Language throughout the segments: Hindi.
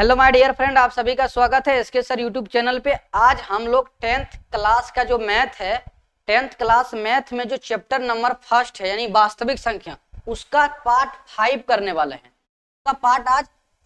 हेलो माय डियर फ्रेंड आप सभी का स्वागत है इसके सर यूट्यूब चैनल पे आज हम लोग टेंथ क्लास का जो मैथ है टेंथ क्लास मैथ में जो चैप्टर नंबर फर्स्ट है यानी वास्तविक संख्या उसका पार्ट फाइव करने वाले हैं उसका पार्ट आज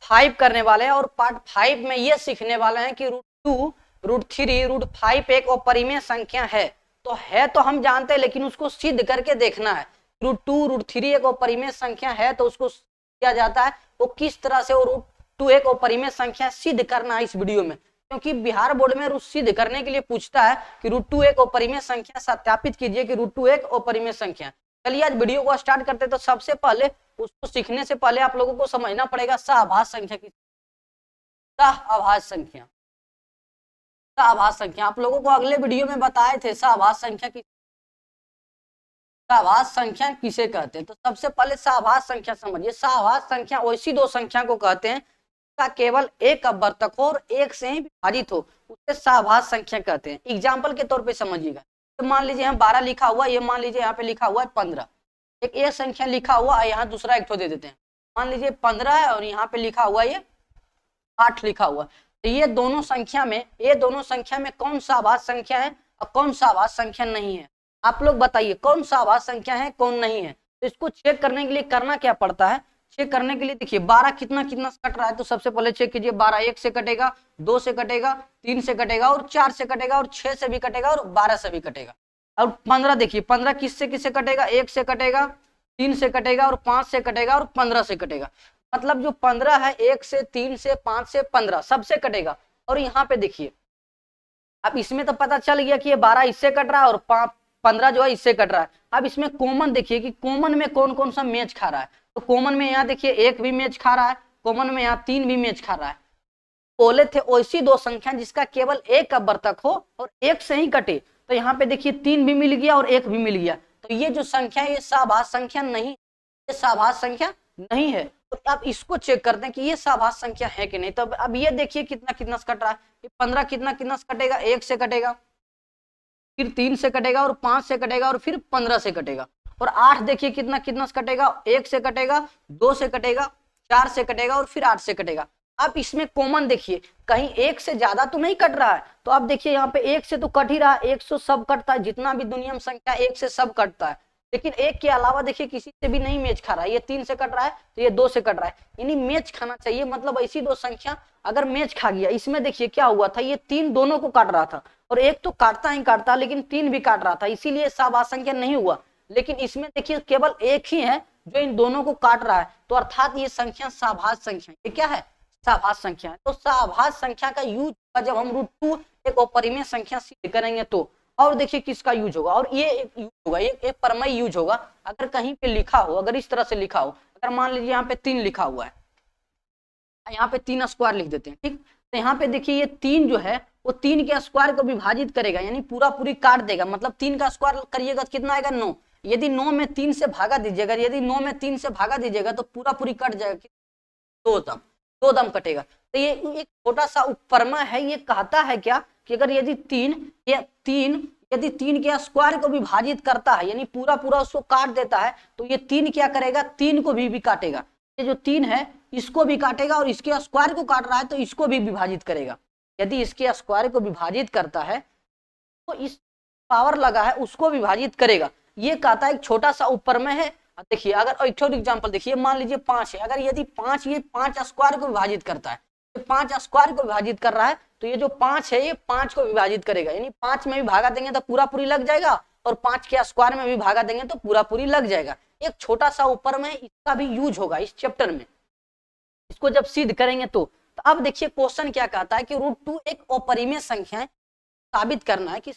फाइव करने वाले हैं और पार्ट फाइव में ये सीखने वाले हैं कि root two root three root five एक अपरिमेय संख्या है तो है तो हम जानते हैं लेकिन उसको सिद्ध करके देखना है रूट टू रूट थ्री एक अपरिमेय संख्या है तो उसको किया जाता है वो किस तरह से वो रूट टू एक अपरिमेय संख्या सिद्ध करना है इस वीडियो में क्योंकि बिहार बोर्ड में रूट सिद्ध करने के लिए पूछता है कि रूट टू एक अपरिमेय संख्या सत्यापित कीजिए कि रूट टू एक अपरिमेय संख्या चलिए आज वीडियो को स्टार्ट करते तो सबसे पहले उसको सीखने से पहले आप लोगों को समझना पड़ेगा सहभाष संख्या की सहभाष संख्या सहभाष संख्या आप लोगों को अगले वीडियो में बताए थे सहभाष संख्या की सहभाष संख्या किसे कहते हैं तो सबसे पहले सहभाष संख्या समझिए सहभाष संख्या वैसी दो संख्या को कहते हैं का केवल एक अवर्तक हो और एक से ही विभाजित हो उसे सहभाज संख्या कहते हैं एग्जाम्पल के तौर पर समझिएगा तो मान लीजिए यहाँ बारह लिखा हुआ ये मान लीजिए यहाँ पे लिखा हुआ है पंद्रह एक एक संख्या लिखा हुआ है यहाँ दूसरा एक तो दे देते हैं मान लीजिए पंद्रह है और यहाँ पे लिखा हुआ ये आठ लिखा हुआ तो ये दोनों संख्या में ये दोनों संख्या में कौन सा आवाज संख्या है और कौन सा आवाज संख्या नहीं है आप लोग बताइए कौन सा आवाज संख्या है कौन नहीं है तो इसको चेक करने के लिए करना क्या पड़ता है चेक करने के लिए देखिए बारह कितना कितना कट रहा है तो सबसे पहले चेक कीजिए बारह एक से कटेगा दो से कटेगा तीन से कटेगा और चार से कटेगा और छह से भी कटेगा और बारह से भी कटेगा और पंद्रह देखिए पंद्रह किससे किससे कटेगा एक से कटेगा तीन से कटेगा और पांच से कटेगा और पंद्रह से कटेगा मतलब जो पंद्रह है एक से तीन से पांच से पंद्रह सबसे कटेगा और यहाँ पे देखिए अब इसमें तो पता चल गया कि ये बारह इससे कट रहा है और पंद्रह जो है इससे कट रहा है अब इसमें कॉमन देखिए कि कॉमन में कौन कौन सा मैच खा रहा है तो कॉमन में यहाँ देखिए एक भी मैच खा रहा है कॉमन में यहाँ तीन भी मैच खा रहा है बोले थे ऐसी दो संख्या जिसका केवल एक अवर्तक हो और एक से ही कटे तो यहाँ पे देखिए तीन भी मिल गया और एक भी मिल गया तो ये जो संख्या ये साभाष संख्या नहीं ये साभाष संख्या नहीं है तो अब इसको चेक करते हैं कि ये साभाष संख्या है कि नहीं तो अब ये देखिए कितना कितना से कट रहा है पंद्रह कितना कितना से कटेगा एक से कटेगा फिर तीन से कटेगा और पांच से कटेगा और फिर पंद्रह से कटेगा और आठ देखिए कितना कितना से कटेगा एक से कटेगा दो से कटेगा चार से कटेगा और फिर आठ से कटेगा अब इसमें कॉमन देखिए कहीं एक से ज्यादा तो नहीं कट रहा है तो आप देखिए यहाँ पे एक से तो कट ही रहा है एक सौ सब कटता है जितना भी दुनिया में संख्या एक से सब कटता है लेकिन एक के अलावा देखिए किसी से भी नहीं मैच खा रहा है ये तीन से कट रहा है तो ये दो से कट रहा है यानी मैच खाना चाहिए मतलब ऐसी दो संख्या अगर मैच खा गया इसमें देखिए क्या हुआ था ये तीन दोनों को काट रहा था और एक तो काटता ही काटता लेकिन तीन भी काट रहा था इसीलिए सब असंख्या नहीं हुआ लेकिन इसमें देखिए केवल एक ही है जो इन दोनों को काट रहा है तो अर्थात ये संख्या साभाज संख्या ये क्या है साभाज संख्या है तो साभाज संख्या का यूज होगा जब हम रूट टू एक अपरिमेय संख्या सिद्ध करेंगे तो और देखिए किसका यूज होगा और ये एक यूज होगा ये एक परमय यूज होगा अगर कहीं पे लिखा हो अगर इस तरह से लिखा हो अगर मान लीजिए यहाँ पे तीन लिखा हुआ है यहाँ पे तीन स्क्वायर लिख देते हैं ठीक तो यहाँ पे देखिए ये तीन जो है वो तीन के स्क्वायर को विभाजित करेगा यानी पूरा पूरी काट देगा मतलब तीन का स्क्वायर करिएगा तो कितना आएगा नौ यदि नौ में तीन से भागा दीजिएगा यदि नौ में तीन से भागा दीजिएगा तो पूरा पूरी कट जाएगा दो दम दो दम कटेगा तो ये एक छोटा सा उपरमा है ये कहता है क्या कि अगर यदि तीन या तीन यदि तीन के स्क्वायर को विभाजित करता है यानी पूरा पूरा उसको काट देता है तो ये तीन क्या करेगा तीन को भी, भी काटेगा ये जो तीन है इसको भी काटेगा और इसके स्क्वायर को काट रहा है तो इसको भी विभाजित करेगा यदि इसके स्क्वायर को विभाजित करता है तो इस पावर लगा है उसको विभाजित करेगा ये कहता है छोटा सा ऊपर में है देखिए अगर एक और एग्जाम्पल देखिए मान लीजिए पांच है अगर यदि पांच ये पांच स्क्वायर को विभाजित करता है तो पांच स्क्वायर को विभाजित कर रहा है तो ये जो पांच है ये पांच को विभाजित करेगा यानी पांच में भी भागा देंगे तो पूरा पूरी लग जाएगा और पांच के स्क्वायर में भी भागा देंगे तो पूरा पूरी लग जाएगा एक छोटा सा ऊपर में इसका भी यूज होगा इस चैप्टर में इसको जब सिद्ध करेंगे तो, तो अब देखिए क्वेश्चन क्या कहता है कि रूट टू एक अपरिमेय संख्या साबित करना है कि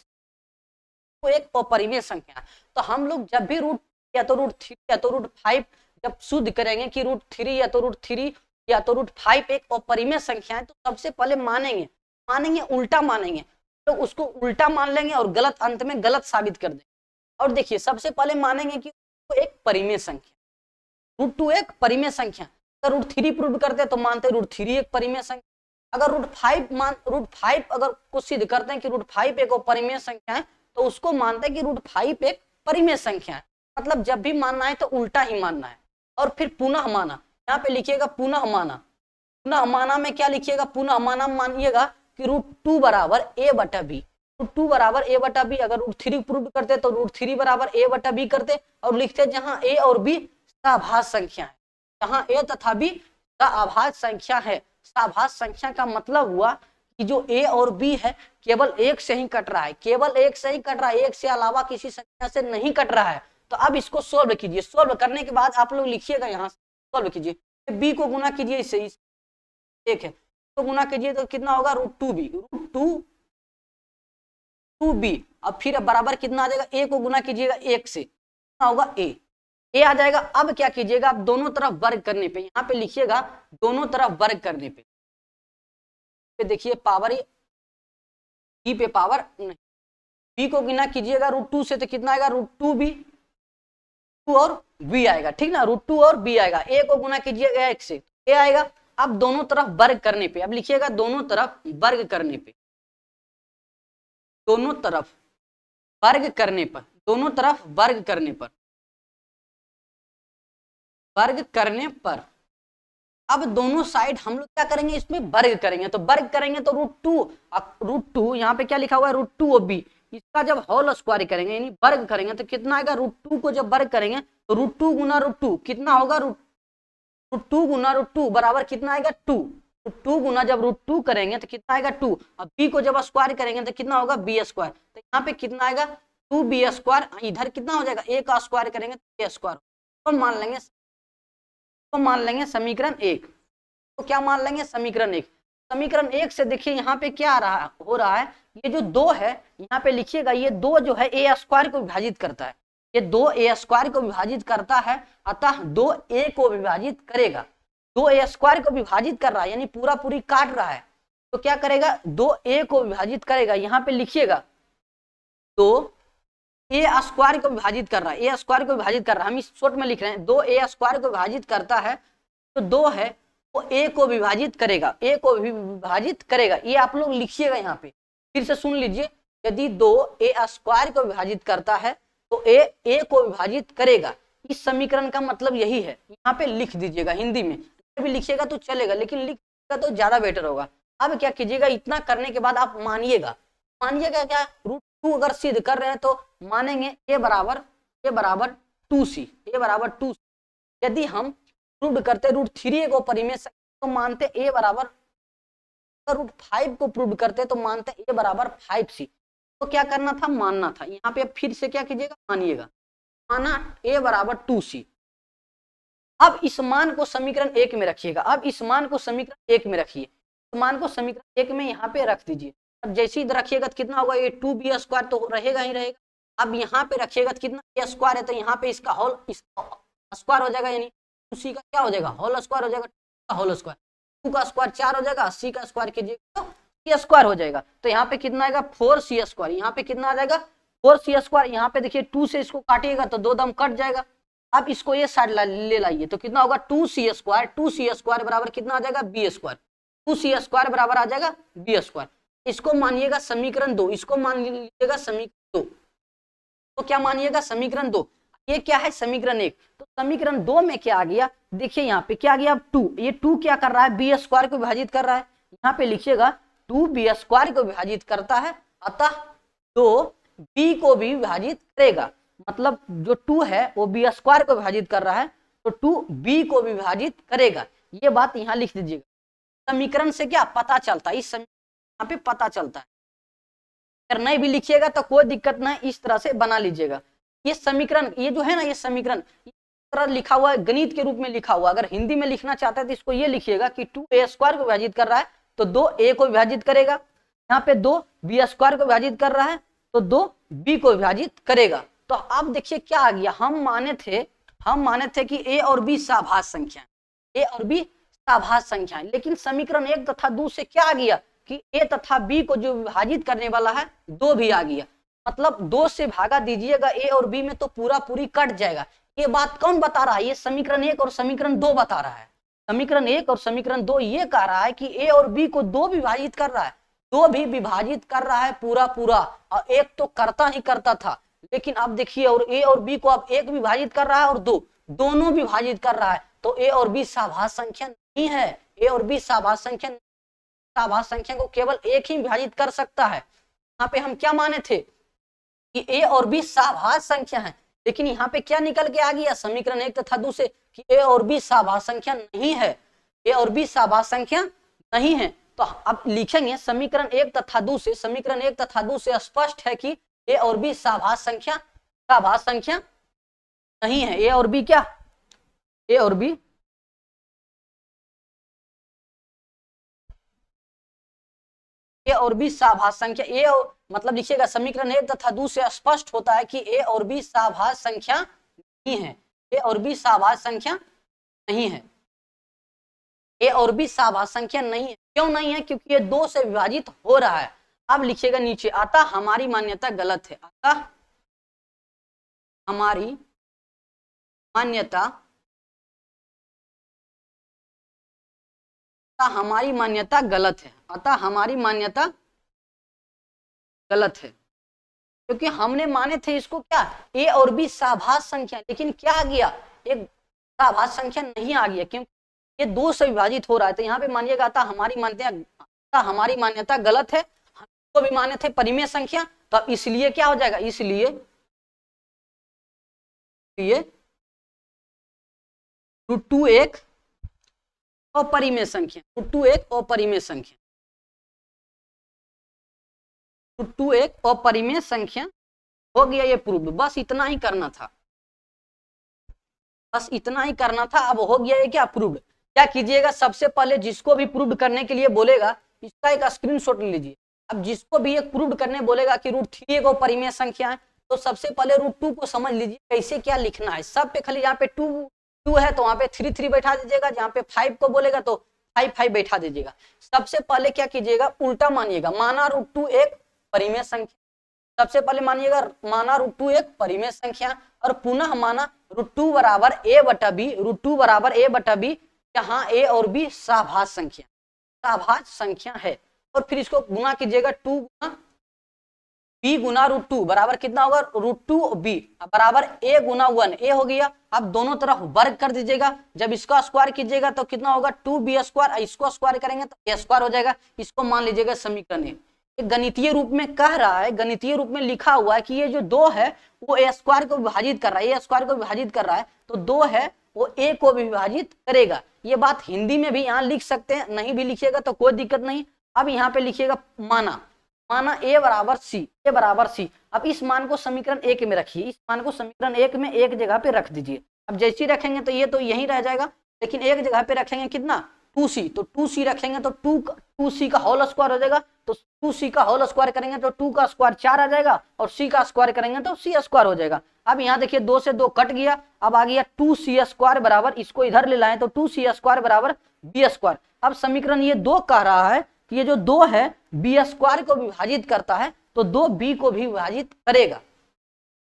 वो एक अपरिमेय संख्या तो हम लोग जब भी रूट या तो रूट थ्री या तो रूट फाइव जब शुद्ध करेंगे कि रूट थ्री या तो रूट थ्री या तो रूट फाइव एक अपरिमेय संख्या है तो सबसे पहले मानेंगे मानेंगे उल्टा मानेंगे तो उसको उल्टा मान लेंगे और गलत अंत में गलत साबित कर देंगे और देखिए सबसे पहले मानेंगे कि एक परिमेय संख्या रूट टू एक परिमेय संख्या अगर रूट थ्री प्रूव करते हैं तो मानते हैं रूट थ्री एक परिमेय संख्या अगर रूट फाइव मान रूट फाइव अगर को सिद्ध करते हैं कि रूट फाइव एक परिमेय संख्या है तो उसको मानता है कि रूट फाइव एक परिमेय संख्या है मतलब जब भी मानना है तो उल्टा ही मानना है और फिर पुनः माना यहाँ पे लिखिएगा पुनः माना पुनः माना में क्या लिखिएगा पुनः माना मानिएगा कि रूट टू बराबर ए बटा बी रूट टू बराबर ए बटा बी अगर रूट थ्री प्रूव करते तो रूट थ्री बराबर ए बटा बी करते और लिखते जहाँ ए और बी साभास संख्या है जहाँ ए तथा बी आभास संख्या है साभास संख्या का मतलब हुआ कि जो ए और बी है केवल एक से ही कट रहा है केवल एक से ही कट रहा है एक से अलावा किसी संख्या से नहीं कट रहा है तो अब इसको सोल्व कीजिए सोल्व करने के बाद आप लोग लिखिएगा यहाँ सोल्व कीजिए बी को गुना कीजिए इससे एक है तो गुना कीजिए तो कितना होगा root two B root two two B अब फिर अब बराबर कितना आ जाएगा ए को गुना कीजिएगा एक से कितना होगा ए ए आ जाएगा अब क्या कीजिएगा आप दोनों तरफ वर्ग करने पे यहाँ पे लिखिएगा दोनों तरफ वर्ग करने पे पे देखिए पावर ई पे पावर नहीं बी को गिना कीजिएगा रूट टू से तो कितना आएगा रूट टू बी टू और बी आएगा ठीक ना रूट टू और बी आएगा ए को गुना कीजिएगा एक से ए आएगा अब दोनों तरफ वर्ग करने पे अब लिखिएगा दोनों तरफ वर्ग करने पे दोनों तरफ वर्ग करने पर दोनों तरफ वर्ग करने पर वर्ग करने पर अब दोनों साइड हम लोग क्या करेंगे इसमें वर्ग करेंगे तो वर्ग करेंगे तो रूट टू रूट टू यहाँ पे क्या लिखा हुआ है रूट टू ऑफ बी इसका जब होल स्क्वायर करेंगे यानी वर्ग करेंगे तो कितना आएगा रूट टू को जब वर्ग करेंगे तो रूट टू गुना रूट टू कितना होगा रूट रूट टू गुना रूट टू बराबर कितना आएगा टू रूट टू गुना जब रूट टू करेंगे तो कितना आएगा टू अब बी को जब स्क्वायर करेंगे तो कितना होगा बी स्क्वायर तो यहाँ पे कितना आएगा टू बी स्क्वायर इधर कितना हो जाएगा ए का स्क्वायर करेंगे तो ए स्क्वायर तो मान लेंगे तो मान लेंगे समीकरण एक तो क्या मान लेंगे समीकरण एक समीकरण एक से देखिए यहाँ पे क्या रहा हो रहा है ये जो दो है यहाँ पे लिखिएगा ये दो जो है ए स्क्वायर को विभाजित करता है ये दो ए स्क्वायर को विभाजित करता है अतः दो ए को विभाजित करेगा दो ए स्क्वायर को विभाजित कर रहा है यानी पूरा पूरी काट रहा है तो क्या करेगा दो ए को विभाजित करेगा यहाँ पे लिखिएगा दो ए स्क्वायर को विभाजित कर रहा है ए स्क्वायर को विभाजित कर रहा है हम इस शॉर्ट में लिख रहे हैं दो ए स्क्वायर को विभाजित करता है तो दो है वो ए को विभाजित करेगा ए को विभाजित करेगा ये आप लोग लिखिएगा यहाँ पे फिर से सुन लीजिए यदि दो ए स्क्वायर को विभाजित करता है तो ए ए को विभाजित करेगा इस समीकरण का मतलब यही है यहाँ पे लिख दीजिएगा हिंदी में भी लिखिएगा तो चलेगा लेकिन लिखेगा तो ज्यादा बेटर होगा अब क्या कीजिएगा इतना करने के बाद आप मानिएगा मानिएगा क्या रूट टू अगर सिद्ध कर रहे हैं तो मानेंगे ए बराबर ए बराबर टू सी ए बराबर टू सी यदि हम प्रूव करते रूट थ्री को परिमेय तो मानते ए बराबर रूट फाइव को प्रूव करते तो मानते ए बराबर फाइव सी तो क्या करना था मानना था यहाँ पे फिर से क्या कीजिएगा मानिएगा माना ए बराबर टू सी अब इस मान को समीकरण एक में रखिएगा अब इस मान को समीकरण एक में रखिए मान को समीकरण एक में यहाँ पे रख दीजिए अब जैसे ही रखिएगा तो कितना होगा ये टू बी स्क्वायर तो रहेगा ही रहेगा अब यहाँ पे रखिएगा तो कितना ये स्क्वायर है तो यहाँ पे इसका होल स्क्वायर हो जाएगा यानी उसी का क्या हो जाएगा होल स्क्वायर हो जाएगा होल स्क्वायर टू का स्क्वायर चार हो जाएगा सी का स्क्वायर कीजिएगा तो सी स्क्वायर हो जाएगा तो यहाँ पे कितना आएगा फोर सी स्क्वायर यहाँ पे कितना आ जाएगा फोर सी स्क्वायर यहाँ पे देखिए टू से इसको काटिएगा तो दो दम कट जाएगा अब इसको ये साइड ले लाइए तो कितना होगा two C square two C square बराबर कितना आ जाएगा B square two C square बराबर आ जाएगा बी स्क्वायर इसको मानिएगा समीकरण दो इसको मान लीजिएगा समीकरण दो तो क्या मानिएगा समीकरण दो ये क्या है समीकरण एक तो समीकरण दो में क्या आ गया देखिए यहाँ पे क्या आ गया अब टू ये टू क्या कर रहा है बी स्क्वायर को विभाजित कर रहा है यहाँ पे लिखिएगा टू बी स्क्वायर को विभाजित करता है अतः दो बी को भी विभाजित करेगा मतलब जो टू है वो बी स्क्वायर को विभाजित कर रहा है तो टू बी को भी विभाजित करेगा ये बात यहाँ लिख दीजिएगा समीकरण से क्या पता चलता है इस समीकरण यहाँ पे पता चलता है अगर नहीं भी लिखिएगा तो कोई दिक्कत नहीं इस तरह से बना लीजिएगा ये समीकरण ये जो है ना ये समीकरण तरह लिखा हुआ है गणित के रूप में लिखा हुआ अगर हिंदी में लिखना चाहते हैं तो इसको ये लिखिएगा कि टू ए स्क्वायर को विभाजित कर रहा है तो दो ए को विभाजित करेगा यहाँ पे दो बी स्क्वायर को विभाजित कर रहा है तो दो बी को विभाजित करेगा तो आप देखिए क्या आ गया हम माने थे हम माने थे कि ए और बी साभास संख्या ए और बी साभास संख्या लेकिन समीकरण एक तथा दो से क्या आ गया कि ए तथा बी को जो विभाजित करने वाला है दो भी आ गया मतलब दो से भागा दीजिएगा ए और बी में तो पूरा पूरी कट जाएगा ये बात कौन बता रहा है ये समीकरण एक और समीकरण दो बता रहा है समीकरण एक और समीकरण दो ये कह रहा है कि ए और बी को दो विभाजित कर रहा है दो भी विभाजित कर रहा है पूरा पूरा और एक तो करता ही करता था लेकिन अब देखिए और ए और बी को अब एक विभाजित कर रहा है और दो दोनों विभाजित कर रहा है तो ए और बी साभास संख्या नहीं है ए और बी साभास संख्या आभास संख्या को केवल एक ही विभाजित कर सकता है यहाँ पे हम क्या माने थे कि ए और बी साभास संख्या है लेकिन यहाँ पे क्या निकल के आ गया समीकरण एक तथा दूसरे कि ए और बी साभास संख्या नहीं है ए और बी साभास संख्या नहीं है तो अब लिखेंगे समीकरण एक तथा दूसरे समीकरण एक तथा दूसरे स्पष्ट है कि ए और बी साभास संख्या साभास संख्या नहीं है ए और बी क्या ए और बी ए और बी साभास संख्या ए और मतलब लिखिएगा समीकरण एक तथा दू से स्पष्ट होता है कि ए और बी साभास संख्या नहीं है ए और बी साभास संख्या नहीं है ए और बी साभास संख्या नहीं है क्यों नहीं है क्योंकि ये दो से विभाजित हो रहा है अब लिखिएगा नीचे आता हमारी मान्यता गलत है आता हमारी मान्यता अतः हमारी मान्यता गलत है अतः हमारी मान्यता गलत है क्योंकि हमने माने थे इसको क्या ए और बी साभास संख्या लेकिन क्या आ गया एक साभास संख्या नहीं आ गया क्योंकि ये दो से विभाजित हो रहा है तो यहाँ पे मानिएगा अतः हमारी मान्यता हमारी मान्यता गलत है हमको भी माने थे परिमेय संख्या तो इसलिए क्या हो जाएगा इसलिए टू टू एक अपरिमेय संख्या टुट्टू एक अपरिमेय संख्या टुट्टू एक अपरिमेय संख्या हो गया ये प्रूफ बस इतना ही करना था बस इतना ही करना था अब हो गया ये क्या प्रूव्ड क्या कीजिएगा सबसे पहले जिसको भी प्रूव्ड करने के लिए बोलेगा इसका एक स्क्रीनशॉट ले लीजिए अब जिसको भी एक प्रूव्ड करने बोलेगा कि रूट थ्री एक अपरिमेय संख्या है तो सबसे पहले रूट टू को समझ लीजिए कैसे क्या लिखना है सब पे खाली यहाँ पे टू टू है तो वहां पे थ्री थ्री बैठा दीजिएगा जहाँ पे फाइव को बोलेगा तो फाइव फाइव बैठा दीजिएगा सबसे पहले क्या कीजिएगा उल्टा मानिएगा माना रूट टू एक परिमेय संख्या सबसे पहले मानिएगा माना रूट टू एक परिमेय संख्या और पुनः माना रूट टू बराबर ए बटा बी रूट टू बराबर ए बटा बी जहाँ ए और बी सहभाज संख्या सहभाज संख्या है और फिर इसको गुना कीजिएगा टू गुना बी गुना रूट टू बराबर कितना होगा रूट टू बी बराबर ए गुना वन ए हो गया अब दोनों तरफ वर्ग कर दीजिएगा जब इसका स्क्वायर कीजिएगा तो कितना होगा टू बी स्क्वायर इसको स्क्वायर करेंगे तो ए स्क्वायर हो जाएगा इसको मान लीजिएगा समीकरण गणितीय रूप में कह रहा है गणितीय रूप में लिखा हुआ है कि ये जो दो है वो ए स्क्वायर को विभाजित कर रहा है ए स्क्वायर को विभाजित कर रहा है तो दो है वो ए को विभाजित करेगा ये बात हिंदी में भी यहाँ लिख सकते हैं नहीं भी लिखिएगा तो कोई दिक्कत नहीं अब यहाँ पे लिखिएगा माना माना ए बराबर सी ए बराबर सी अब इस मान को समीकरण एक में रखिए इस मान को समीकरण एक में एक जगह पे रख दीजिए अब जैसी रखेंगे तो ये तो यही रह जाएगा लेकिन एक जगह पे रखेंगे कितना टू सी तो टू सी रखेंगे तो टू टू सी का होल स्क्वायर हो जाएगा तो टू सी का होल स्क्वायर करेंगे तो टू का स्क्वायर चार आ जाएगा और सी का स्क्वायर करेंगे तो सी स्क्वायर हो जाएगा अब यहाँ देखिए दो से दो कट गया अब आ गया टू सी स्क्वायर बराबर इसको इधर ले लाए तो टू सी स्क्वायर बराबर बी स्क्वायर अब समीकरण ये दो कह रहा है कि ये जो दो है बी स्क्वायर को विभाजित करता है तो दो बी को भी विभाजित करेगा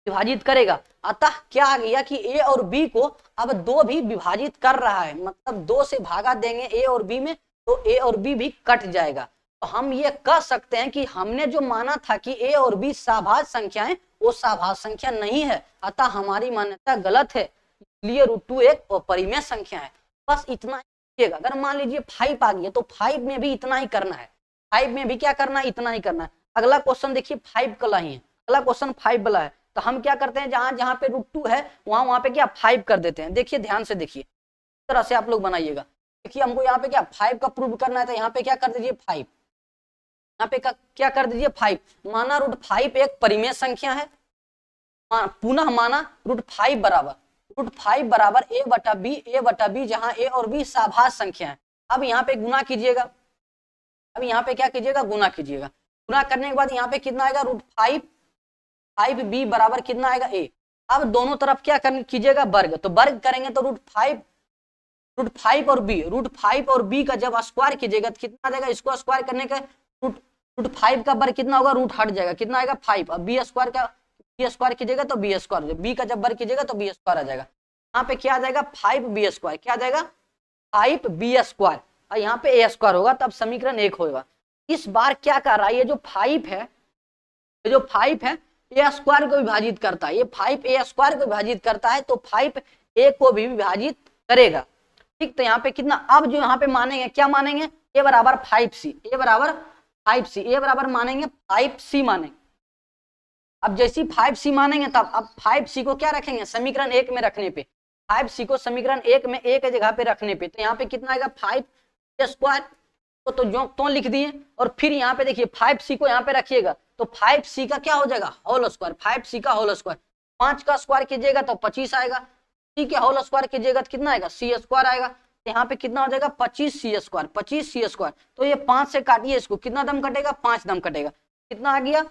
विभाजित करेगा अतः क्या आ गया कि ए और बी को अब दो भी विभाजित कर रहा है मतलब दो से भागा देंगे ए और बी में तो ए और बी भी कट जाएगा तो हम ये कह सकते हैं कि हमने जो माना था कि ए और बी साभाज संख्याएं वो साभाज संख्या नहीं है अतः हमारी मान्यता गलत है इसलिए रूट टू एक अपरिमेय संख्या है बस इतना देखिएगा अगर मान लीजिए फाइव आ गई तो फाइव में भी इतना ही करना है फाइव में भी क्या करना है इतना ही करना है अगला क्वेश्चन देखिए फाइव का ही है अगला क्वेश्चन फाइव वाला है तो हम क्या करते हैं जहां जहां पे रूट टू है वहां वहां पे क्या फाइव कर देते हैं देखिए ध्यान से देखिए इस तरह से आप लोग बनाइएगा देखिए हमको यहाँ पे क्या फाइव का प्रूव करना है तो यहाँ पे क्या कर दीजिए फाइव यहाँ पे क्या कर दीजिए फाइव माना रूट फाइव एक परिमेय संख्या है हाँ, पुनः माना रूट फाइव बराबर रूट फाइव बराबर ए बटा बी ए बटा बी जहाँ ए और बी साभास संख्या है अब यहाँ पे गुना कीजिएगा अब यहाँ पे क्या कीजिएगा गुना कीजिएगा गुना करने के बाद यहाँ पे कितना आएगा रूट फाइव फाइव बी बराबर कितना आएगा ए अब दोनों तरफ क्या कीजिएगा वर्ग तो वर्ग करेंगे तो रूट फाइव रूट फाइव और बी रूट फाइव और बी का जब स्क्वायर कीजिएगा तो कितना देगा इसको स्क्वायर करने का रूट रूट फाइव का वर्ग कितना होगा रूट हट जाएगा कितना आएगा फाइव अब बी स्क्वायर का बी स्क्वायर कीजिएगा तो बी स्क्वायर बी का जब वर्ग कीजिएगा तो बी स्क्वायर आ जाएगा यहाँ पे क्या आ जाएगा फाइव बी स्क्वायर क्या आ जाएगा फाइव बी स्क्वायर और यहाँ पे ए स्क्वायर होगा तब समीकरण एक होगा इस बार क्या कर रहा है ये जो फाइव है ये जो फाइव है ए स्क्वायर को विभाजित करता है ये फाइव ए स्क्वायर को विभाजित करता है तो फाइव ए को भी विभाजित करेगा ठीक तो यहाँ पे कितना अब जो यहाँ पे मानेंगे क्या मानेंगे ए बराबर फाइव सी ए बराबर फाइव सी ए बराबर मानेंगे फाइव सी मानेंगे अब जैसी फाइव सी मानेंगे तब अब फाइव सी को क्या रखेंगे समीकरण एक में रखने पे फाइव सी को समीकरण एक में एक जगह पे रखने पे तो यहाँ पे कितना आएगा फाइव स्क्वायर तो, तो जो तो लिख दिए और फिर यहाँ पे देखिए फाइव सी को यहाँ पे रखिएगा तो फाइव सी का क्या हो जाएगा होल स्क्वायर फाइव सी का होल स्क्वायर पांच का स्क्वायर कीजिएगा तो पच्चीस आएगा सी के होल स्क्वायर कीजिएगा तो कितना आएगा सी स्क्वायर आएगा तो यहाँ पे कितना हो जाएगा पच्चीस सी स्क्वायर पच्चीस सी स्क्वायर तो ये पांच से काटिए इसको कितना दम कटेगा पांच दम कटेगा कितना आ गया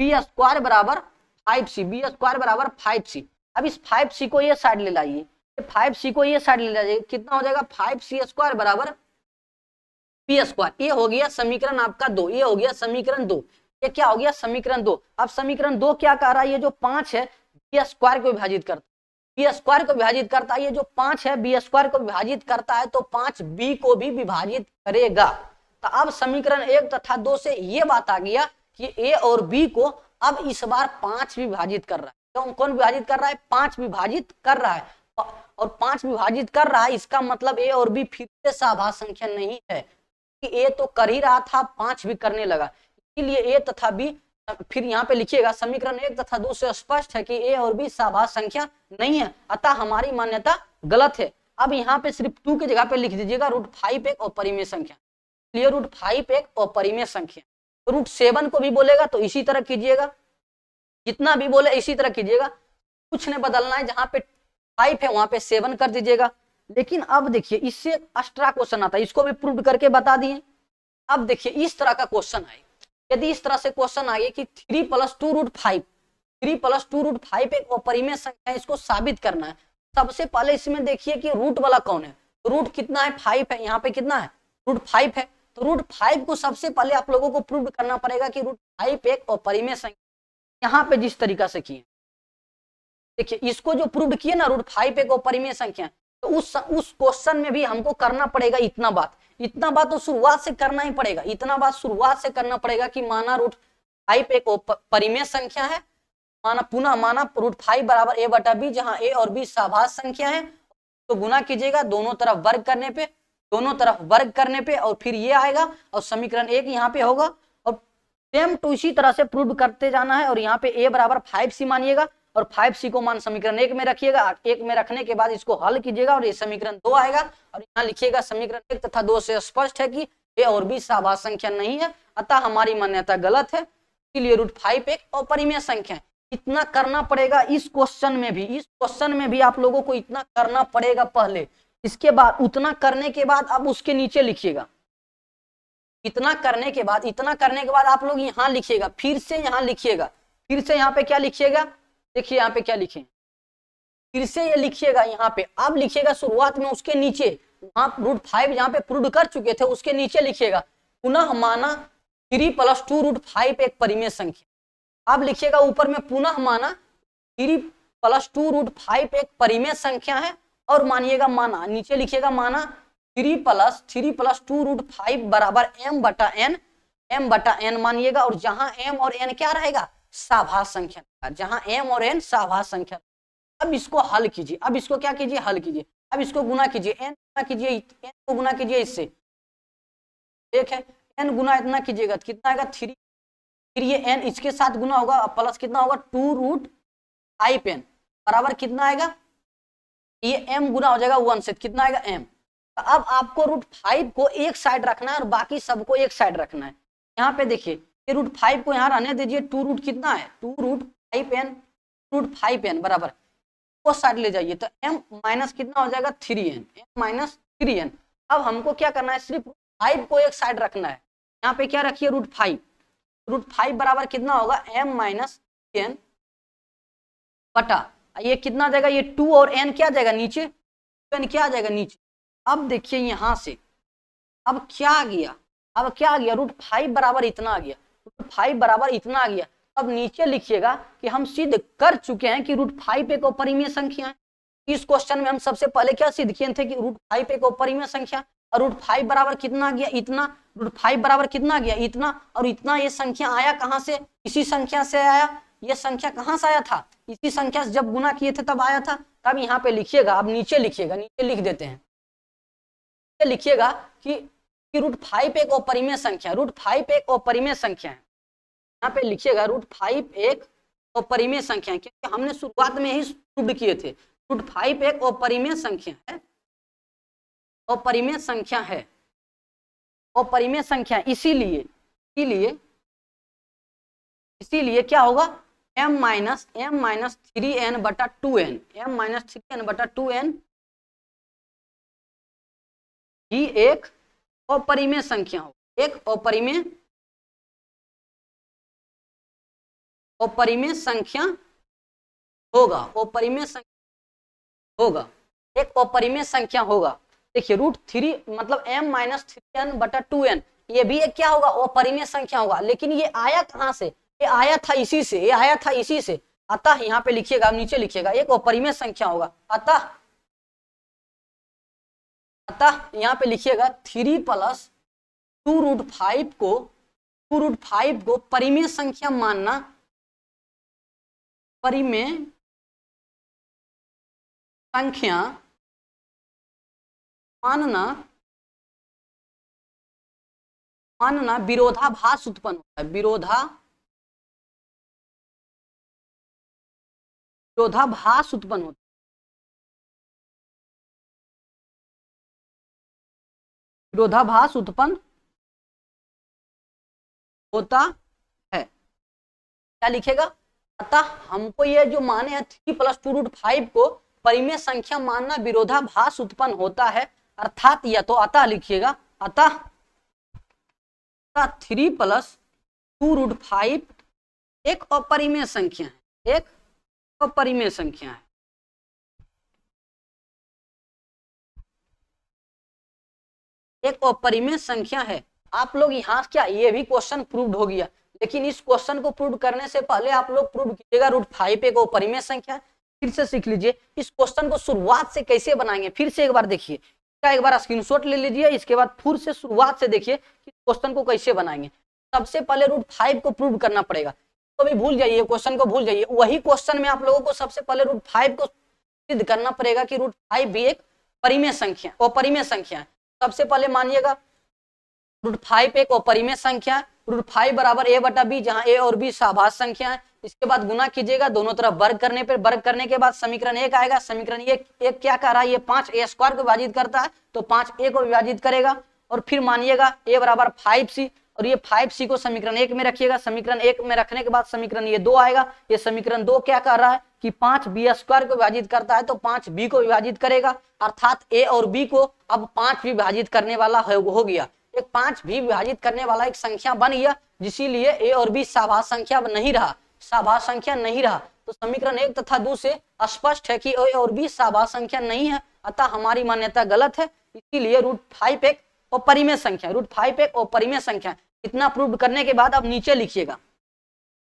बी स्क्वायर बराबर फाइव सी बी स्क्वायर बराबर फाइव सी अब इस फाइव सी को ये साइड ले लाइए फाइव सी को ये साइड ले लाइए कितना हो जाएगा फाइव सी स्क्वायर बराबर पी स्क्वायर ये हो गया समीकरण आपका दो ये हो गया समीकरण दो ये क्या हो गया समीकरण दो अब समीकरण दो क्या कह रहा है ये जो पांच है बी स्क्वायर को विभाजित करता बी स्क्वायर को विभाजित करता है ये जो पांच है बी स्क्वायर को विभाजित करता है तो पांच बी को भी विभाजित करेगा तो अब समीकरण एक तथा दो से ये बात आ गया कि ए और बी को अब इस बार पांच विभाजित कर रहा है तो कौन विभाजित कर रहा है पांच विभाजित कर रहा है और पांच विभाजित कर रहा है इसका मतलब ए और बी फिर से साभास संख्या नहीं है कि ए तो कर ही रहा था पांच भी करने लगा इसीलिए ए तथा बी फिर यहाँ पे लिखिएगा समीकरण एक तथा दो से स्पष्ट है कि ए और बी साभास संख्या नहीं है अतः हमारी मान्यता गलत है अब यहाँ पे सिर्फ टू की जगह पे लिख दीजिएगा रूट फाइव एक और परिमेय संख्या रूट फाइव एक और परिमेय संख्या रूट सेवन को भी बोलेगा तो इसी तरह कीजिएगा जितना भी बोले इसी तरह कीजिएगा कुछ नहीं बदलना है जहां पे फाइव है वहां पे सेवन कर दीजिएगा लेकिन अब देखिए इससे एक्स्ट्रा क्वेश्चन आता है इसको भी प्रूव करके बता दिए अब देखिए इस तरह का क्वेश्चन आए यदि इस तरह से क्वेश्चन आए कि three plus two root five three plus two root five एक अपरिमेय संख्या है इसको साबित करना है सबसे पहले इसमें देखिए कि रूट वाला कौन है रूट कितना है फाइव है यहाँ पे कितना है रूट फाइव है तो रूट फाइव को सबसे पहले आप लोगों को प्रूव करना पड़ेगा कि रूट फाइव एक अपरिमय संख्या यहाँ पे जिस तरीका से किए देखिए इसको जो प्रूव किए ना रूट फाइव एक अपरिमय संख्या तो उस उस क्वेश्चन में भी हमको करना पड़ेगा इतना बात इतना बात तो शुरुआत से करना ही पड़ेगा इतना बात शुरुआत से करना पड़ेगा कि माना रूट फाइव एक परिमेय संख्या है माना पुनः माना रूट फाइव बराबर ए बटा बी जहाँ ए और बी साभास संख्या है तो गुना कीजिएगा दोनों तरफ वर्ग करने पे दोनों तरफ वर्ग करने पे और फिर ये आएगा और समीकरण एक यहाँ पे होगा और सेम टू इसी तरह से प्रूव करते जाना है और यहाँ पे ए बराबर फाइव सी मानिएगा और फाइव सी को मान समीकरण एक में रखिएगा एक में रखने के बाद इसको हल कीजिएगा और ये समीकरण दो आएगा और यहाँ लिखिएगा समीकरण एक तथा दो से स्पष्ट है कि ए और बी साभाष संख्या नहीं है अतः हमारी मान्यता गलत है इसलिए रूट फाइव एक अपरिमेय संख्या है इतना करना पड़ेगा इस क्वेश्चन में भी इस क्वेश्चन में भी आप लोगों को इतना करना पड़ेगा पहले इसके बाद उतना करने के बाद आप उसके नीचे लिखिएगा इतना करने के बाद इतना करने के बाद आप लोग यहाँ लिखिएगा फिर से यहाँ लिखिएगा फिर से यहाँ पे क्या लिखिएगा देखिए यहाँ पे क्या लिखे फिर से ये लिखिएगा यहाँ पे अब लिखिएगा शुरुआत में उसके नीचे आप रूट फाइव यहाँ पे प्रूड कर चुके थे उसके नीचे लिखिएगा पुनः माना three plus two root five एक परिमेय संख्या अब लिखिएगा ऊपर में पुनः माना three plus two root five एक परिमेय संख्या है और मानिएगा माना नीचे लिखिएगा माना three plus three plus two root five बराबर एम बटा एन एम बटा एन मानिएगा और जहां एम और एन क्या रहेगा साभा संख्या जहां एम और एन साभा संख्या अब इसको हल कीजिए अब इसको क्या कीजिए हल कीजिए अब इसको गुना कीजिए एन गुना कीजिए एन को गुना कीजिए इससे एक है एन गुना इतना कीजिएगा कितना आएगा थ्री फिर ये एन इसके साथ गुना होगा प्लस कितना होगा टू रूट फाइव एन बराबर कितना आएगा ये एम गुना हो जाएगा वन से कितना आएगा एम तो अब आपको रूट फाइव को एक साइड रखना है और बाकी सबको एक साइड रखना है यहाँ पे देखिए ये रूट फाइव को यहाँ रहने दीजिए टू रूट कितना है two root five N root five N बराबर वो साइड ले जाइए तो एम माइनस कितना हो जाएगा three N M minus three N अब हमको क्या करना है सिर्फ फाइव को एक साइड रखना है यहाँ पे क्या रखिए रूट फाइव रूट फाइव बराबर कितना होगा एम माइनस एन बटा ये कितना जाएगा ये टू और एन क्या जाएगा नीचे एन क्या जाएगा नीचे अब देखिए यहाँ से अब क्या आ गया अब क्या आ गया रूट फाइव बराबर इतना आ गया रूट फाइव बराबर इतना आ गया अब नीचे लिखिएगा कि हम सिद्ध कर चुके हैं कि रूट फाइव एक अपरिमेय संख्या है इस क्वेश्चन में हम सबसे पहले क्या सिद्ध किए थे कि रूट फाइव एक अपरिमेय संख्या और रूट फाइव बराबर कितना आ गया इतना रूट फाइव बराबर कितना आ गया इतना और इतना ये संख्या आया कहाँ से इसी संख्या से आया ये संख्या कहाँ से आया था इसी संख्या से जब गुना किए थे तब आया था तब यहाँ पे लिखिएगा अब नीचे लिखिएगा नीचे लिख देते हैं लिखिएगा कि, कि रूट फाइव एक अपरिमेय संख्या रूट फाइव एक अपरिमेय संख्या है यहाँ पे लिखिएगा रूट फाइव एक अपरिमेय संख्या है क्योंकि हमने शुरुआत में ही प्रूव किए थे रूट फाइव एक अपरिमेय संख्या है अपरिमेय संख्या है अपरिमेय संख्या इसीलिए इसीलिए इसीलिए क्या होगा M minus M minus three N बटा two N M minus three N बटा टू एन ये एक अपरिमेय संख्या हो एक अपरिमेय अपरिमेय संख्या होगा अपरिमेय संख्या होगा एक अपरिमेय संख्या होगा देखिए रूट थ्री मतलब एम माइनस थ्री एन बटा टू एन ये भी एक क्या होगा अपरिमेय संख्या होगा लेकिन ये आया कहां से ये आया था इसी से आया था इसी से अतः यहाँ पे लिखिएगा नीचे लिखिएगा एक अपरिमेय संख्या होगा अतः अतः यहाँ पे लिखिएगा three plus two root five को टू रूट फाइव को परिमेय संख्या मानना परिमेय संख्या मानना मानना विरोधाभास उत्पन्न होता है विरोधा विरोधाभास उत्पन्न होता विरोधाभास उत्पन्न होता है क्या लिखेगा अतः हमको ये जो माने हैं three plus two root five को परिमेय संख्या मानना विरोधाभास उत्पन्न होता है अर्थात या तो अतः लिखिएगा अतः three plus two root five एक अपरिमेय संख्या है एक अपरिमेय संख्या है एक अपरिमेय संख्या है आप लोग यहाँ क्या ये भी क्वेश्चन प्रूव्ड हो गया लेकिन इस क्वेश्चन को प्रूव करने से पहले आप लोग प्रूव कीजिएगा रूट फाइव एक अपरिमेय संख्या फिर से सीख लीजिए इस क्वेश्चन को शुरुआत से कैसे बनाएंगे फिर से एक बार देखिए इसका एक बार स्क्रीनशॉट ले लीजिए इसके बाद फिर से शुरुआत से देखिए क्वेश्चन को कैसे बनाएंगे सबसे पहले रूट फाइव को प्रूव करना पड़ेगा को भी भूल जाइए क्वेश्चन को भूल जाइए वही क्वेश्चन में आप लोगों को सबसे पहले रूट फाइव को सिद्ध करना पड़ेगा कि रूट फाइव भी एक परिमेय संख्या अपरिमेय संख्या है सबसे पहले मानिएगा रूट फाइव एक अपरिमेय संख्या है रूट फाइव बराबर ए बटा बी जहाँ ए और बी साभास संख्या है इसके बाद गुना कीजिएगा दोनों तरफ वर्ग करने पर वर्ग करने के बाद समीकरण एक आएगा समीकरण एक एक क्या कह रहा है ये पांच ए स्क्वायर को विभाजित करता है तो पांच ए को विभाजित करेगा और फिर मानिएगा ए बराबर फाइव सी और ये फाइव सी को समीकरण एक में रखिएगा समीकरण एक में रखने के बाद समीकरण ये दो आएगा ये समीकरण दो क्या कर रहा है कि पांच बी स्क्वायर को विभाजित करता है तो पांच बी को विभाजित करेगा अर्थात ए और बी को अब पांच विभाजित करने वाला हो गया एक पांच भी विभाजित करने वाला एक संख्या बन गया जिसीलिए ए और बी सभा संख्या नहीं रहा सभा संख्या नहीं रहा तो समीकरण एक तथा दो से स्पष्ट है कि ए और बी सभा संख्या नहीं है अतः हमारी मान्यता गलत है इसीलिए रूट फाइव एक और परिमेय संख्या रूट फाइव एक और परिमेय संख्या इतना प्रूव करने के बाद अब नीचे लिखिएगा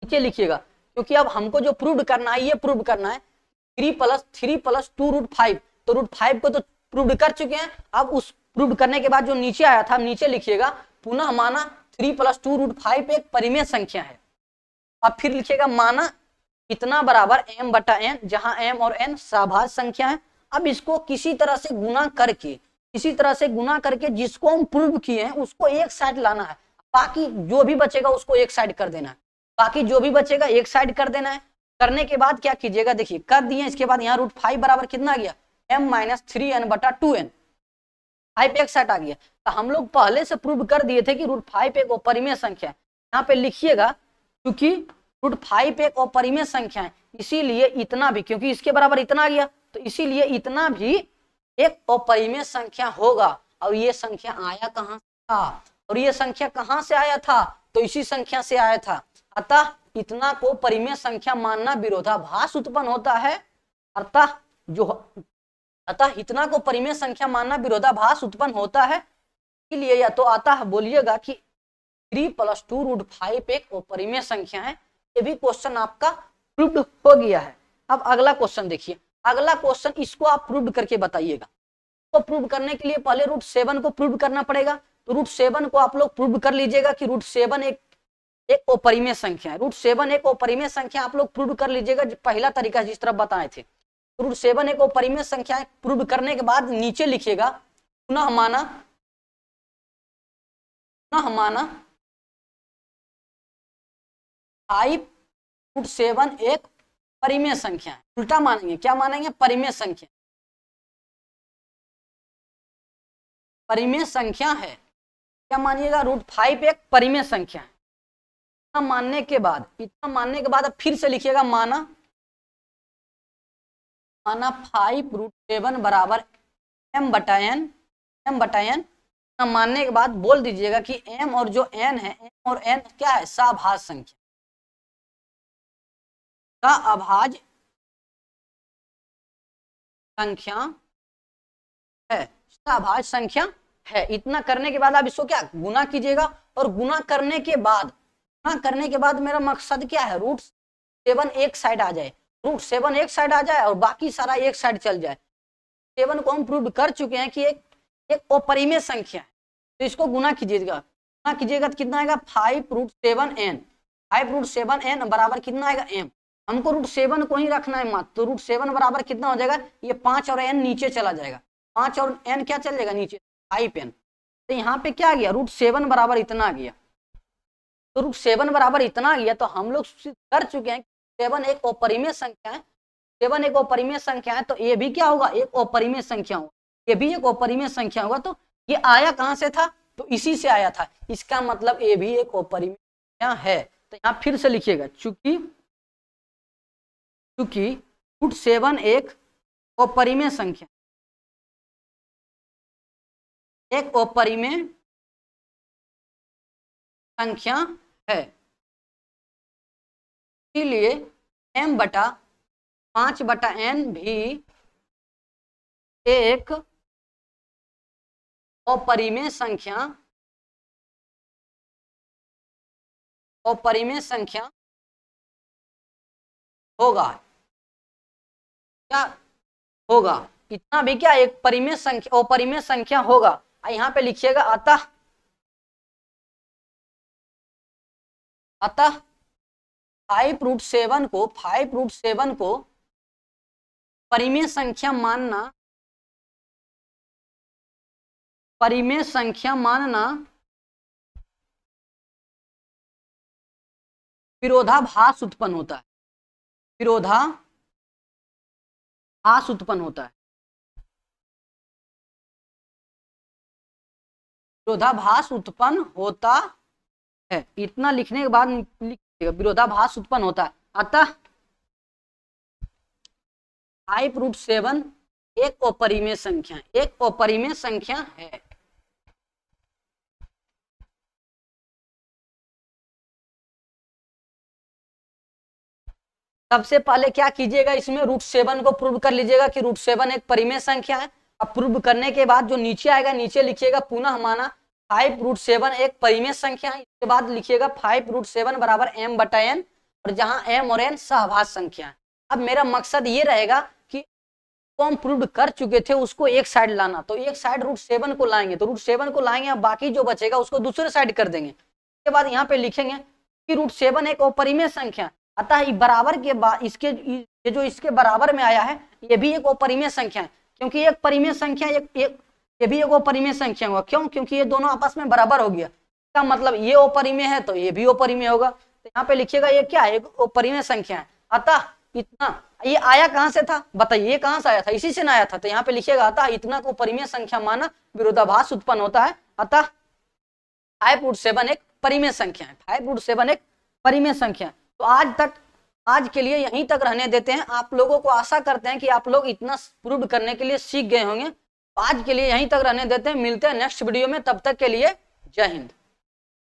नीचे लिखिएगा क्योंकि अब हमको जो प्रूव करना है ये प्रूव करना है three plus three plus two root five तो रूट फाइव को तो प्रूव कर चुके हैं अब उस प्रूव करने के बाद जो नीचे आया था नीचे लिखिएगा पुनः माना three plus two root five एक परिमेय संख्या है अब फिर लिखिएगा माना इतना बराबर एम बटा एन जहां एम और एन साभाज संख्या है अब इसको किसी तरह से गुना करके किसी तरह से गुना करके जिसको हम प्रूव किए हैं उसको एक साइड लाना है बाकी जो भी बचेगा उसको एक साइड कर देना है बाकी जो भी बचेगा एक साइड कर देना है करने के बाद क्या कीजिएगा देखिए कर दिए इसके बाद यहाँ रूट फाइव बराबर कितना गया एम माइनस थ्री एन बटा टू एन फाइव एक साइड आ गया तो हम लोग पहले से प्रूव कर दिए थे कि रूट फाइव एक अपरिमेय संख्या है यहाँ पे लिखिएगा क्योंकि रूट फाइव एक अपरिमेय संख्या है इसीलिए इतना भी क्योंकि इसके बराबर इतना गया तो इसीलिए इतना भी एक अपरिमेय संख्या होगा और ये संख्या आया कहाँ हाँ, और ये संख्या कहां से आया था तो इसी संख्या से आया था अतः इतना को परिमेय संख्या मानना विरोधाभास उत्पन्न होता है अतः जो अतः इतना को परिमेय संख्या मानना विरोधाभास उत्पन्न होता है इसलिए या तो अतः बोलिएगा कि three plus two root five एक परिमेय संख्या है ये भी क्वेश्चन आपका प्रूव हो गया है अब अगला क्वेश्चन देखिए अगला क्वेश्चन इसको आप प्रूव करके बताइएगा तो प्रूव करने के लिए पहले रूट सेवन को प्रूव करना पड़ेगा तो रूट सेवन को आप लोग प्रूव कर लीजिएगा कि रूट सेवन एक एक ओपरिमेय संख्या है रूट सेवन एक ओपरिमेय संख्या आप लोग प्रूव कर लीजिएगा पहला तरीका जिस तरह बताए थे रूट सेवन एक ओपरिमेय संख्या है प्रूव करने के बाद नीचे लिखिएगा पुनः माना पुनः माना फाइव रूट सेवन एक परिमेय संख्या है उल्टा मानेंगे क्या मानेंगे परिमेय संख्या परिमेय संख्या है क्या मानिएगा रूट फाइव एक परिमेय संख्या है इतना मानने के बाद इतना मानने के बाद फिर से लिखिएगा माना माना फाइव रूट सेवन बराबर एम बटा एन एम बटा एन इतना मानने के बाद बोल दीजिएगा कि एम और जो एन है एम और एन क्या है साभाज संख्या का अभाज संख्या है साभाज संख्या है इतना करने के बाद आप इसको क्या गुना कीजिएगा और गुना करने के बाद गुना करने के बाद मेरा मकसद क्या है रूट सेवन एक साइड आ जाए रूट सेवन एक साइड आ जाए और बाकी सारा एक साइड चल जाए सेवन को हम प्रूव कर चुके हैं कि एक एक अपरिमेय संख्या है तो इसको गुना कीजिएगा गुना कीजिएगा तो कितना आएगा five root seven N five root seven N बराबर कितना आएगा एम हमको रूट सेवन को ही रखना है मात्र तो रूट सेवन बराबर कितना हो जाएगा ये पांच और एन नीचे चला जाएगा पांच और एन क्या चल जाएगा नीचे आई पेन तो यहाँ पे क्या गया रूट सेवन बराबर इतना आ गया तो रूट सेवन बराबर इतना आ गया तो हम लोग कर चुके हैं सेवन एक अपरिमेय संख्या है सेवन एक अपरिमेय संख्या है तो ये भी क्या होगा एक अपरिमेय संख्या होगा ये भी एक अपरिमेय संख्या होगा तो ये आया कहाँ से था तो इसी से आया था इसका मतलब ये भी एक अपरिमेय संख्या है तो यहाँ फिर से लिखिएगा चूंकि चूंकि रूट सेवन एक अपरिमेय संख्या एक ओपरी में संख्या है इसीलिए एम बटा पांच बटा एन भी एक अपरिमेय संख्या अपरिमेय संख्या होगा क्या होगा इतना भी क्या एक परिमेय संख्या अपरिमेय संख्या होगा यहां पे लिखिएगा अतः अतः फाइव रूट सेवन को फाइव रूट सेवन को परिमेय संख्या मानना परिमेय संख्या मानना विरोधाभास उत्पन्न होता है विरोधाभास उत्पन्न होता है विरोधाभास उत्पन्न होता है इतना लिखने के बाद लिखिएगा विरोधाभास उत्पन्न होता है अतः फाइव रूट सेवन एक अपरिमेय संख्या एक अपरिमेय संख्या है सबसे पहले क्या कीजिएगा इसमें रूट सेवन को प्रूव कर लीजिएगा कि रूट सेवन एक परिमेय संख्या है अप्रूव करने के बाद जो नीचे आएगा नीचे लिखिएगा पुनः हमारा फाइव रूट सेवन एक परिमेय संख्या है इसके बाद लिखिएगा फाइव रूट सेवन बराबर एम बटा एन और जहां एम और एन सहभाग संख्या है अब मेरा मकसद ये रहेगा कि तो हम प्रूव कर चुके थे उसको एक साइड लाना तो एक साइड रूट सेवन को लाएंगे तो रूट सेवन को लाएंगे और बाकी जो बचेगा उसको दूसरे साइड कर देंगे इसके बाद यहाँ पे लिखेंगे कि रूट सेवन एक अपरिमेय संख्या अतः बराबर के बाद इसके ये जो इसके बराबर में आया है ये भी एक अपरिमेय संख्या है क्योंकि एक परिमेय संख्या एक, एक ये भी एक परिमेय संख्या होगा क्यों क्योंकि ये दोनों आपस में बराबर हो गया इसका मतलब ये ओपरिमेय है तो ये भी ओपरिमेय होगा तो यहाँ पे लिखिएगा ये क्या है ओपरिमेय संख्या है अतः इतना ये आया कहाँ से था बताइए ये कहाँ से आया था इसी से ना आया था तो यहाँ पे लिखिएगा अतः इतना को परिमेय संख्या माना विरोधाभास उत्पन्न होता है अतः फाइव रूट सेवन एक परिमेय संख्या है फाइव रूट सेवन एक परिमेय संख्या तो आज तक आज के लिए यहीं तक रहने देते हैं आप लोगों को आशा करते हैं कि आप लोग इतना प्रूव करने के लिए सीख गए होंगे आज के लिए यहीं तक रहने देते हैं मिलते हैं नेक्स्ट वीडियो में तब तक के लिए जय हिंद